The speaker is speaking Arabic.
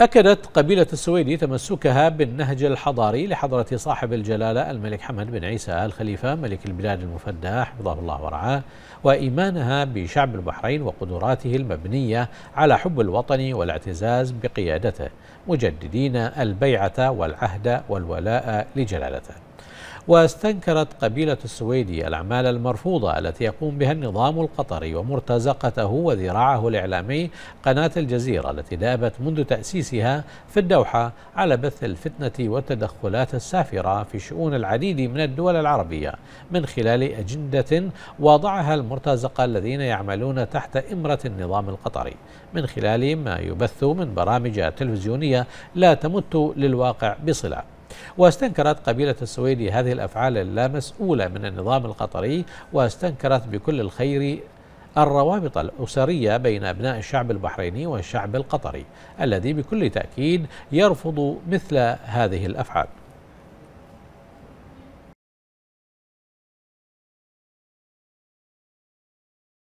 أكدت قبيلة السويدي تمسكها بالنهج الحضاري لحضرة صاحب الجلالة الملك حمد بن عيسى آل خليفة ملك البلاد المفدى حفظه الله ورعاه وإيمانها بشعب البحرين وقدراته المبنية على حب الوطن والاعتزاز بقيادته مجددين البيعة والعهد والولاء لجلالته واستنكرت قبيلة السويدي الأعمال المرفوضة التي يقوم بها النظام القطري ومرتزقته وذراعه الإعلامي قناة الجزيرة التي دابت منذ تأسيسها في الدوحة على بث الفتنة والتدخلات السافرة في شؤون العديد من الدول العربية من خلال أجندة وضعها المرتزقة الذين يعملون تحت إمرة النظام القطري من خلال ما يبث من برامج تلفزيونية لا تمت للواقع بصلة واستنكرت قبيلة السويدي هذه الأفعال اللامسؤولة من النظام القطري واستنكرت بكل الخير الروابط الأسرية بين أبناء الشعب البحريني والشعب القطري الذي بكل تأكيد يرفض مثل هذه الأفعال